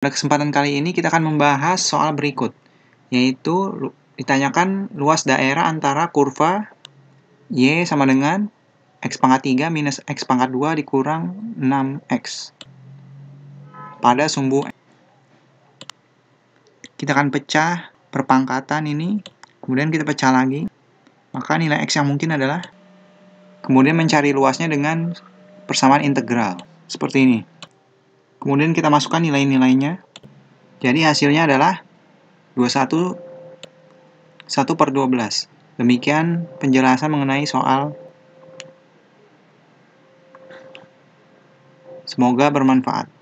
Pada kesempatan kali ini kita akan membahas soal berikut, yaitu ditanyakan luas daerah antara kurva Y sama dengan X pangkat 3 minus X pangkat 2 dikurang 6X pada sumbu X. Kita akan pecah perpangkatan ini, kemudian kita pecah lagi, maka nilai X yang mungkin adalah kemudian mencari luasnya dengan persamaan integral, seperti ini. Kemudian kita masukkan nilai-nilainya. Jadi hasilnya adalah 21 1 per 12. Demikian penjelasan mengenai soal. Semoga bermanfaat.